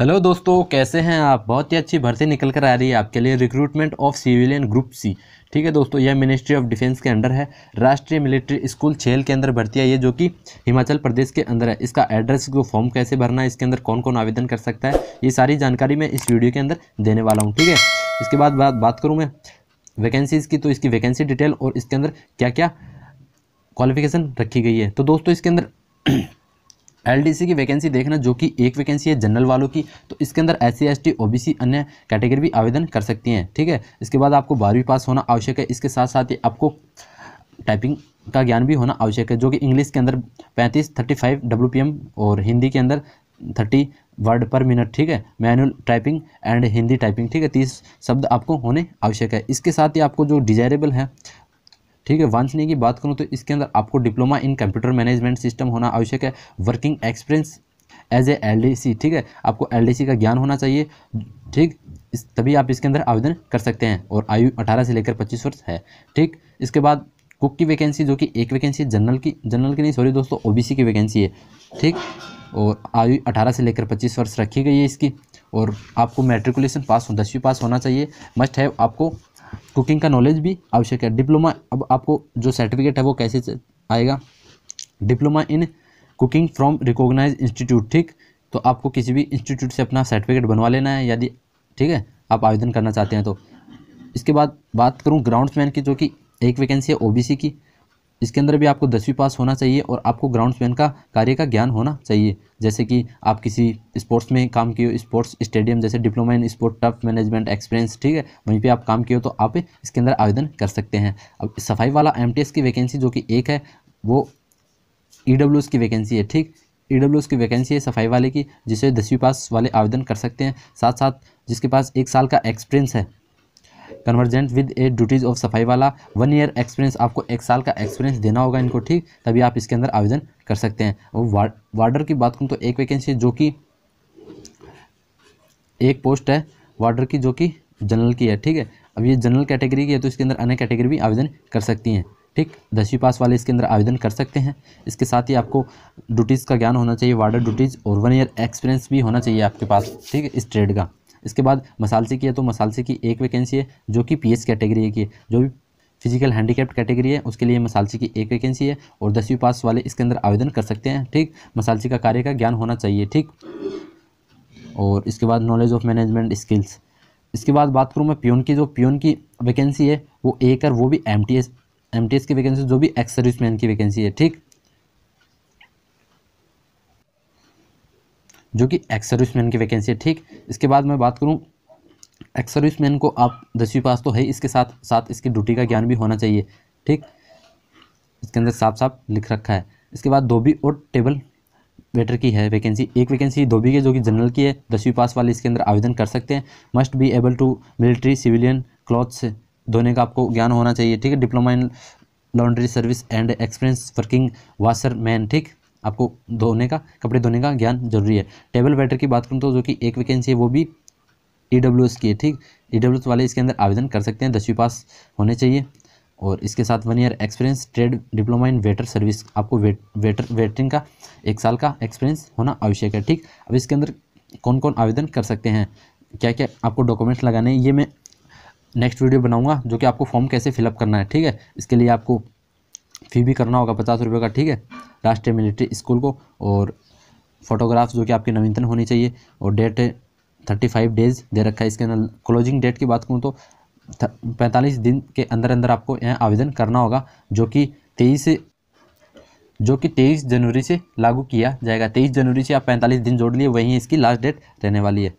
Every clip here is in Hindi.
हेलो दोस्तों कैसे हैं आप बहुत ही अच्छी भर्ती निकल कर आ रही है आपके लिए recruitment of civilian group C ठीक है दोस्तों यह मिनिस्ट्री ऑफ डिफेंस के अंडर है राष्ट्रीय मिलिट्री स्कूल छेल के अंदर भर्ती है ये जो कि हिमाचल प्रदेश के अंदर है इसका एड्रेस को फॉर्म कैसे भरना है इसके अंदर कौन कौन आवेदन कर सकता है ये सारी जानकारी मैं इस वीडियो के अंदर देने वाला हूँ ठीक है इसके बाद बात, बात करूँ मैं वैकेंसीज़ की तो इसकी वैकेंसी डिटेल और इसके अंदर क्या क्या क्वालिफिकेशन रखी गई है तो दोस्तों इसके अंदर एलडीसी की वैकेंसी देखना जो कि एक वैकेंसी है जनरल वालों की तो इसके अंदर एस सी एस अन्य कैटेगरी भी आवेदन कर सकती हैं ठीक है इसके बाद आपको बारहवीं पास होना आवश्यक है इसके साथ साथ ही आपको टाइपिंग का ज्ञान भी होना आवश्यक है जो कि इंग्लिश के अंदर पैंतीस thirty five W P M और हिंदी के अंदर थर्टी वर्ड पर मिनट ठीक है manual typing and Hindi typing ठीक है तीस शब्द आपको होने आवश्यक है इसके साथ ही आपको जो डिजायरेबल है ठीक है वांछनीय की बात करूँ तो इसके अंदर आपको diploma in computer management system होना आवश्यक है वर्किंग एक्सपीरियंस एज ए एल ठीक है आपको एल का ज्ञान होना चाहिए ठीक तभी आप इसके अंदर आवेदन कर सकते हैं और आयु 18 से लेकर 25 वर्ष है ठीक इसके बाद कुक की वैकेंसी जो कि एक वैकेंसी है जनरल की जनरल की नहीं सॉरी दोस्तों ओबीसी की वैकेंसी है ठीक और आयु 18 से लेकर 25 वर्ष रखी गई है इसकी और आपको मेट्रिकुलेशन पास दसवीं पास होना चाहिए मस्ट है आपको कुकिंग का नॉलेज भी आवश्यक है डिप्लोमा अब आपको जो सर्टिफिकेट है वो कैसे आएगा diploma in cooking from recognise institute ठीक तो आपको किसी भी इंस्टीट्यूट से अपना सर्टिफिकेट बनवा लेना है यदि ठीक है आप आवेदन करना चाहते हैं तो इसके बाद बात करूँ ग्राउंड्समैन की जो कि एक वैकेंसी है ओबीसी की इसके अंदर भी आपको दसवीं पास होना चाहिए और आपको ग्राउंड्समैन का कार्य का ज्ञान होना चाहिए जैसे कि आप किसी स्पोर्ट्स में काम किए हो स्पोर्ट्स स्टेडियम जैसे diploma in sport turf management experience ठीक है वहीं पे आप काम किए हो तो आप इसके अंदर आवेदन कर सकते हैं अब सफाई वाला एम की वैकेंसी जो कि एक है वो ई e की वैकेंसी है ठीक ई e की वैकेंसी है सफाई वाले की जिसे दसवीं पास वाले आवेदन कर सकते हैं साथ साथ जिसके पास एक साल का एक्सपीरियंस है conversant with a duties of सफाई वाला वन ईयर एक्सपीरियंस आपको एक साल का एक्सपीरियंस देना होगा इनको ठीक तभी आप इसके अंदर आवेदन कर सकते हैं और वार्डर की बात करूँ तो एक वैकेंसी जो कि एक पोस्ट है वार्डर की जो कि जनरल की है ठीक है अब ये जनरल कैटेगरी की है तो इसके अंदर अन्य कैटेगरी भी आवेदन कर सकती हैं ठीक दसवीं पास वाले इसके अंदर आवेदन कर सकते हैं इसके साथ ही आपको ड्यूटीज़ का ज्ञान होना चाहिए वार्डर ड्यूटीज़ और वन ईयर एक्सपीरियंस भी होना चाहिए आपके पास ठीक है इस ट्रेड का इसके बाद मसालसी की है तो मसालसी की एक वैकेंसी है जो कि पी कैटेगरी की है जो भी फिजिकल हैंडीकैप्ड कैटेगरी है उसके लिए मसालसी की एक वैकेंसी है और दसवीं पास वाले इसके अंदर आवेदन कर सकते हैं ठीक मसालसी का कार्य का ज्ञान होना चाहिए ठीक और इसके बाद नॉलेज ऑफ मैनेजमेंट स्किल्स इसके बाद बात करूँ मैं प्योन की जो पियोन की वैकेंसी है वो एक और वो भी M T S M T S की वैकेंसी जो भी एक्स सर्विसमैन की वैकेंसी है ठीक जो कि एक्स सर्विसमैन की वैकेंसी है ठीक इसके बाद मैं बात करूँ एक्स सर्विसमैन को आप दसवीं पास तो है इसके साथ साथ इसकी ड्यूटी का ज्ञान भी होना चाहिए ठीक इसके अंदर साफ साफ लिख रखा है इसके बाद धोबी और टेबल वेटर की है वैकेंसी एक वैकेंसी धोबी की जो कि जनरल की है दसवीं पास वाले इसके अंदर आवेदन कर सकते हैं must be able to military civilian clothes धोने का आपको ज्ञान होना चाहिए ठीक है diploma in laundry service and experience working washer man ठीक आपको धोने का कपड़े धोने का ज्ञान जरूरी है टेबल वेटर की बात करूँ तो जो कि एक वैकेंसी है वो भी ई डब्ल्यू एस की है ठीक ई डब्ल्यू एस वाले इसके अंदर आवेदन कर सकते हैं दसवीं पास होने चाहिए और इसके साथ one year experience trade diploma in waiter service आपको वेट वेटर वेटरिंग का एक साल का एक्सपीरियंस होना आवश्यक है ठीक अब इसके अंदर कौन कौन आवेदन कर सकते हैं क्या क्या आपको डॉक्यूमेंट्स लगाने हैं ये मैं नेक्स्ट वीडियो बनाऊंगा जो कि आपको फॉर्म कैसे फिलअप करना है ठीक है इसके लिए आपको फी भी करना होगा पचास रुपये का ठीक है राष्ट्रीय मिलिट्री स्कूल को और फोटोग्राफ्स जो कि आपकी नवीनतन होनी चाहिए और डेट थर्टी फाइव डेज़ दे रखा है इसके अंदर क्लोजिंग डेट की बात करूँ तो पैंतालीस दिन के अंदर अंदर आपको यहाँ आवेदन करना होगा जो कि तेईस जो कि तेईस जनवरी से लागू किया जाएगा तेईस जनवरी से आप पैंतालीस दिन जोड़ लिए वहीं इसकी लास्ट डेट रहने वाली है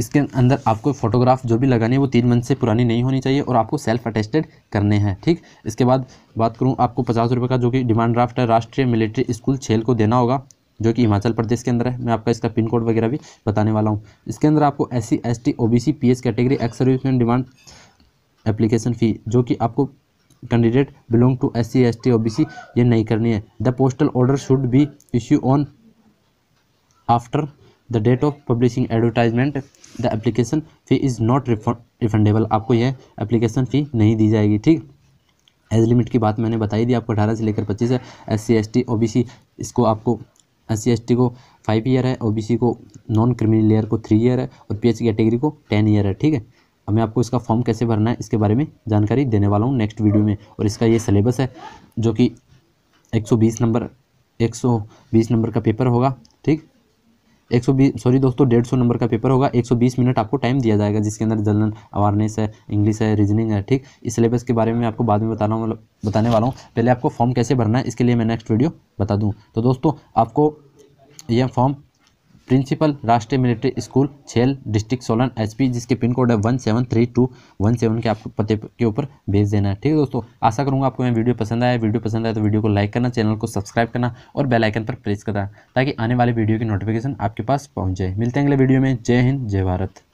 इसके अंदर आपको फोटोग्राफ जो भी लगानी है वो तीन मंथ से पुरानी नहीं होनी चाहिए और आपको सेल्फ अटेस्टेड करने हैं ठीक इसके बाद बात करूँ आपको पचास रुपये का जो कि डिमांड ड्राफ्ट है राष्ट्रीय मिलिट्री स्कूल छेल को देना होगा जो कि हिमाचल प्रदेश के अंदर है मैं आपका इसका पिन कोड वगैरह भी बताने वाला हूँ इसके अंदर आपको S C S T O B C P S category ex serviceman demand application fee जो कि आपको candidate belong to S C S T O B C ये नहीं करनी है the postal order should be issue on after the date of publishing advertisement the application fee is not refundable आपको यह एप्लीकेशन फ़ी नहीं दी जाएगी ठीक एज लिमिट की बात मैंने बताई दी आपको अठारह से लेकर पच्चीस है S C S T O B C इसको आपको एस सी एस टी को फाइव ईयर है ओ बी सी को नॉन क्रिमिनल लेयर को थ्री ईयर है और पी एच कैटेगरी को टेन ईयर है ठीक है अब मैं आपको इसका फॉर्म कैसे भरना है इसके बारे में जानकारी देने वाला हूँ नेक्स्ट वीडियो में और इसका ये सिलेबस है जो कि एक सौ बीस नंबर एक सौ बीस नंबर का पेपर होगा ठीक एक सौ बीस सॉरी दोस्तों डेढ़ सौ नंबर का पेपर होगा एक सौ बीस मिनट आपको टाइम दिया जाएगा जिसके अंदर जनरल अवेयरनेस है इंग्लिश है रीजनिंग है ठीक इस सिलेबस के बारे में आपको बाद में बता रहा हूँ मतलब बताने वाला हूँ पहले आपको फॉर्म कैसे भरना है इसके लिए मैं नेक्स्ट वीडियो बता दूँ तो दोस्तों आपको यह फॉर्म प्रिंसिपल राष्ट्रीय military school Chail district Solan HP जिसके पिन कोड है one seven three two one seven के आपको पते के ऊपर भेज देना है ठीक है दोस्तों आशा करूँगा आपको मैं वीडियो पसंद आया वीडियो पसंद आया तो वीडियो को लाइक करना चैनल को सब्सक्राइब करना और बेलाइकन पर प्रेस करना ताकि आने वाले वीडियो की नोटिफिकेशन आपके पास पहुँच जाए मिलते हैं अगले वीडियो में जय हिंद जय भारत